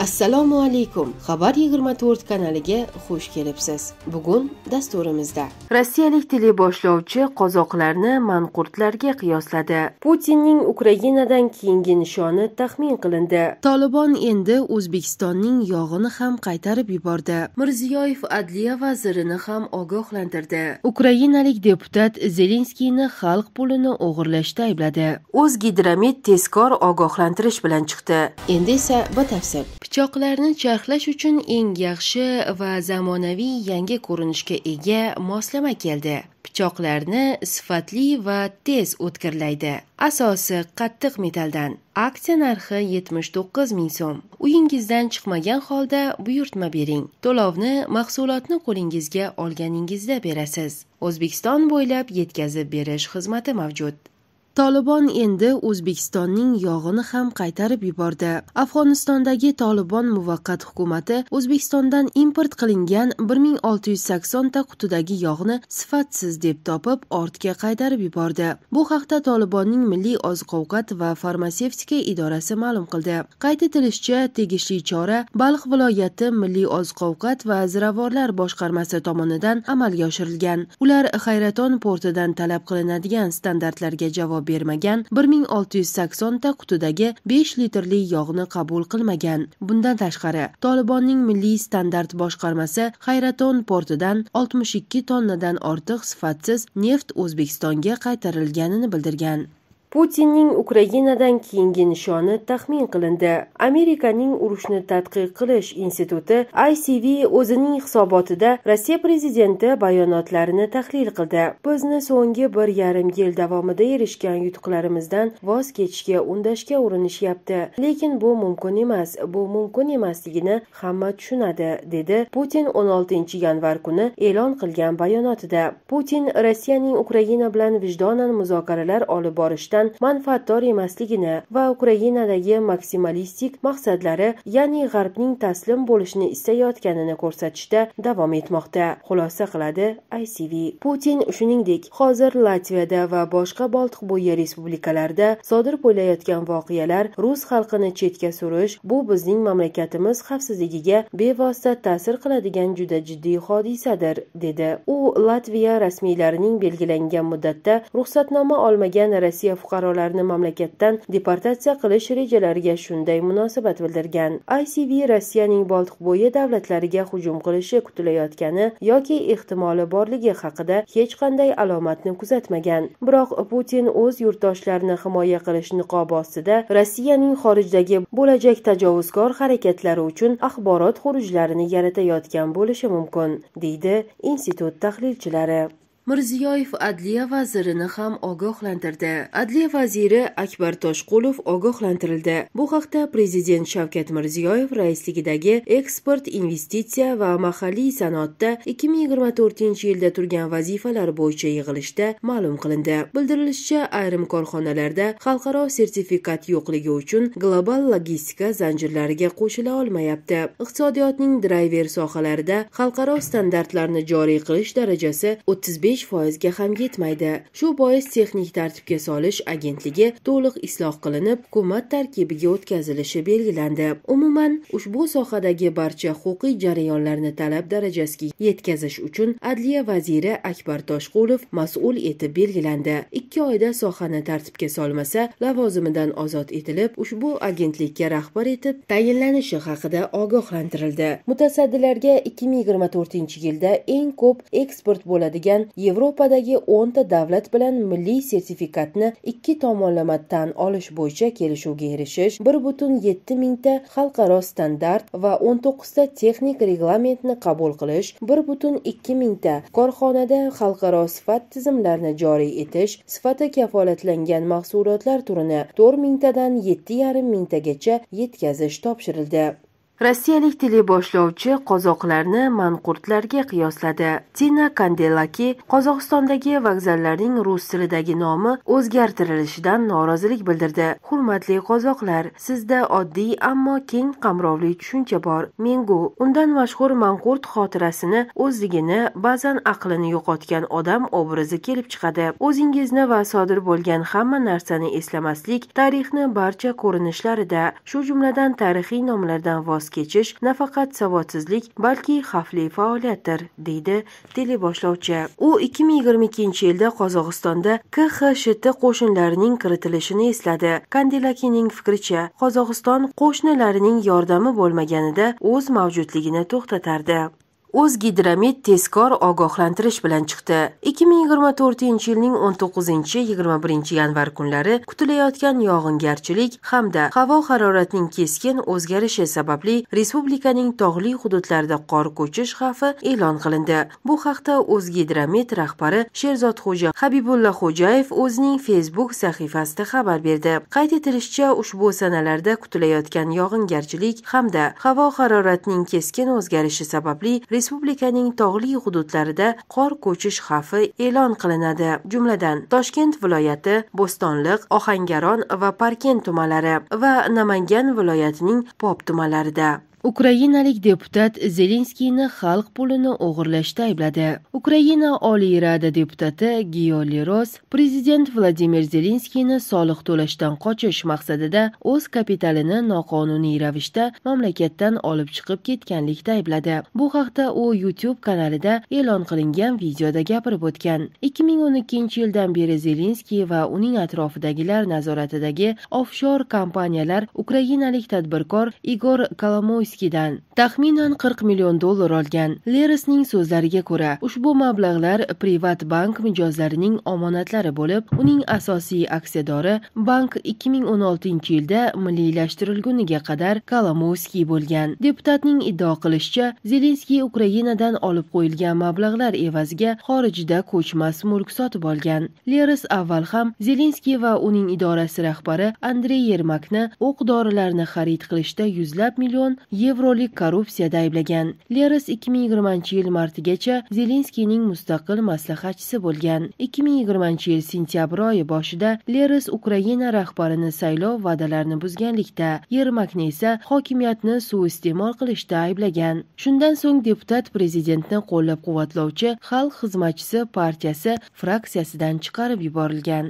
assalomu alaykum xabar yigirma to'rt kanaliga xush kelibsiz bugun dasturimizda rossiyalik teleboshlovchi qozoqlarni manqurtlarga qiyosladi putinning ukrainadan keyingi nishoni taxmin qilindi tolibon endi o'zbekistonning yog'ini ham qaytarib yubordi mirziyoyev adliya vazirini ham ogohlantirdi ukrainalik deputat zelenskiyni xalq pulini o'g'irlashda aybladi o'zgidromet tezkor ogohlantirish bilan chiqdi endi esa batafsil pichoqlarni charxlash uchun eng yaxshi va zamonaviy yangi ko'rinishga ega moslama keldi pichoqlarni sifatli va tez o'tkirlaydi asosi qattiq metaldan aksiya narxi 79 ming so'm uyingizdan chiqmagan holda buyurtma bering to'lovni mahsulotni qo'lingizga olganingizda berasiz o'zbekiston bo'ylab yetkazib berish xizmati mavjud tolibon endi o'zbekistonning yog'ini ham qaytarib yubordi afg'onistondagi tolibon muvaqqat hukumati o'zbekistondan import qilingan 1680 ta qutidagi yog'ni sifatsiz deb topib ortga qaytarib yubordi bu haqda tolibonning milliy oziq ovqat va farmatsevtika idorasi ma'lum qildi qayd etilishicha tegishli chora baliq viloyati milliy oziq ovqat va ziravorlar boshqarmasi tomonidan amalga oshirilgan ular hayraton portidan talab qilinadigan standartlarga javob bermagan 1680 ta qutidagi 5 litrli yog'ni qabul qilmagan. Bundan tashqari, Tolibonning milliy standart boshqarmasi Hayraton portidan 62 tonnadan ortiq sifatsiz neft O'zbekistonga qaytarilganini bildirgan. putinning ukrainadan keyingi nishoni taxmin qilindi amerikaning urushni tadqiq qilish instituti icv o'zining hisobotida rossiya prezidenti bayonotlarini tahlil qildi bizni so'nggi bir yarim yil davomida erishgan yutuqlarimizdan voz kechishga undashga urinishyapti lekin bu mumkin emas bu mumkin emasligini hamma tushunadi dedi putin 16 yanvar kuni e'lon qilgan bayonotida putin rossiyaning ukraina bilan vijdonan muzokaralar olib borishdan bilan manfaatdor emasligini va ukrainadagi maksimalistik maqsadlari ya'ni g'arbning taslim bo'lishni istayotganini ko'rsatishda davom etmoqda xulosa qiladi icv putin shuningdek hozir latviyada va boshqa bo'yi respublikalarida sodir bo'layotgan voqealar rus xalqini chetga surish bu bizning mamlakatimiz xavfsizligiga bevosita ta'sir qiladigan juda jiddiy hodisadir dedi u latviya rasmiylarining belgilangan muddatda ruxsatnoma olmagan rossiya fuqarolarni mamlakatdan deportatsiya qilish rejalariga shunday munosabat bildirgan icv rossiyaning boltiqbo'yi davlatlariga hujum qilishi kutilayotgani yoki ehtimoli borligi haqida hech qanday alomatni kuzatmagan biroq putin o'z yurtdoshlarini himoya qilish niqobi ostida rossiyaning xorijdagi bo'lajak tajovuzkor harakatlari uchun axborot xurujlarini yaratayotgan bo'lishi mumkin deydi institut tahlilchilari mirziyoyev adliya vazirini ham ogohlantirdi adliya vaziri akbar toshqulov ogohlantirildi bu haqda prezident shavkat mirziyoyev raisligidagi eksport investitsiya va mahalliy sanoatda 2024 yilda turgan vazifalar bo'yicha yig'ilishda ma'lum qilindi bildirilishicha ayrim korxonalarda xalqaro sertifikat yo'qligi uchun global logistika zanjirlariga qo'shila olmayapti iqtisodiyotning drayver sohalarida xalqaro standartlarni joriy qilish darajasi 30 besh foizga ham yetmaydi shu bois texnik tartibga solish agentligi to'liq isloh qilinib hukumat tarkibiga o'tkazilishi belgilandi umuman ushbu sohadagi barcha huquqiy jarayonlarni talab darajasiga yetkazish uchun adliya vaziri akbar toshqulov mas'ul etib belgilandi ikki oyda sohani tartibga solmasa lavozimidan ozod etilib ushbu agentlikka rahbar etib tayinlanishi haqida ogohlantirildi mutasaddilarga 2024 yilda eng ko'p eksport bo'ladigan yevropadagi o'nta davlat bilan milliy sertifikatni ikki tomonlama tan olish bo'yicha kelishuvga erishish bir butun yetti mingta xalqaro standart va o'n to'qqizta texnik reglamentni qabul qilish bir butun ikki mingta korxonada xalqaro sifat tizimlarini joriy etish sifati kafolatlangan mahsulotlar turini to'rt mingtadan yetti yarim mingtagacha yetkazish topshirildi rossiyalik teleboshlovchi qozoqlarni manqurtlarga qiyosladi tina kandelaki qozog'istondagi vokzallarning rus tilidagi nomi o'zgartirilishidan norozilik bildirdi hurmatli qozoqlar sizda oddiy ammo keng qamrovli tushuncha bor mengu undan mashhur manqurt xotirasini o'zligini ba'zan aqlini yo'qotgan odam obrazi kelib chiqadi o'zingizni va sodir bo'lgan hamma narsani eslamaslik tarixni barcha ko'rinishlarida shu jumladan tarixiy nomlardan voz kechish nafaqat savodsizlik balki xavfli faoliyatdir deydi teleboshlovchi u 2022 yilda qozog'istonda kxsht qo'shinlarining kiritilishini esladi kandilakining fikricha qozog'iston qo'shnilarining yordami bo'lmaganida o'z mavjudligini to'xtatardi o'zgidromet tezkor ogohlantirish bilan chiqdi 2024 yilning 19-21 yanvar kunlari kutilayotgan yog'ingarchilik hamda havo haroratining keskin o'zgarishi sababli respublikaning tog'li hududlarida qor ko'chish xavfi e'lon qilindi bu haqda o'zgidromet rahbari Sherzod Xo'ja habibulla xo'jayev o'zining facebook sahifasida xabar berdi qayd etilishicha ushbu sanalarda kutilayotgan yog'ingarchilik hamda havo haroratining keskin o'zgarishi sababli respublikaning tog'li hududlarida qor ko'chish xavfi e'lon qilinadi jumladan toshkent viloyati bo'stonliq ohangaron va parkent tumanlari va namangan viloyatining pop tumanlarida ukrainalik deputat zelenskiyni xalq pulini o'g'irlashda aybladi ukraina oliy rada deputati gioli leros prezident vladimir zelenskiyni soliq to'lashdan qochish maqsadida o'z kapitalini noqonuniy ravishda mamlakatdan olib chiqib ketganlikda aybladi bu haqda u youtube kanalida e'lon qilingan videoda gapirib o'tgan 2012 yildan beri zelenskiy va uning atrofidagilar nazoratidagi ofshor kompaniyalar ukrainalik tadbirkor igor kolomoy Zelenskiydan taxminan 40 million dollar olgan lerisning so'zlariga ko'ra ushbu mablag'lar privat bank mijozlarining omonatlari bo'lib uning asosiy aksiyadori bank 2016 yilda milliylashtirilguniga qadar kalamovskiy bo'lgan deputatning iddao qilishicha zelenskiy ukrainadan olib qo'yilgan mablag'lar evaziga xorijda ko'chmas mulk sotib olgan leris avval ham zelenskiy va uning idorasi rahbari andrey yermakni o'q dorilarni xarid qilishda yuzlab million yevrolik korrupsiyada ayblagan leris ikki ming yigirmanchi yil martigacha zelenskiyning mustaqil maslahatchisi bo'lgan ikki ming yigirmanchi yil sentyabr oyi boshida leris ukraina rahbarini saylov va'dalarini buzganlikda yermakni esa hokimiyatni suiiste'mol qilishda ayblagan shundan so'ng deputat prezidentni qo'llab quvvatlovchi xalq xizmatchisi partiyasi fraksiyasidan chiqarib yuborilgan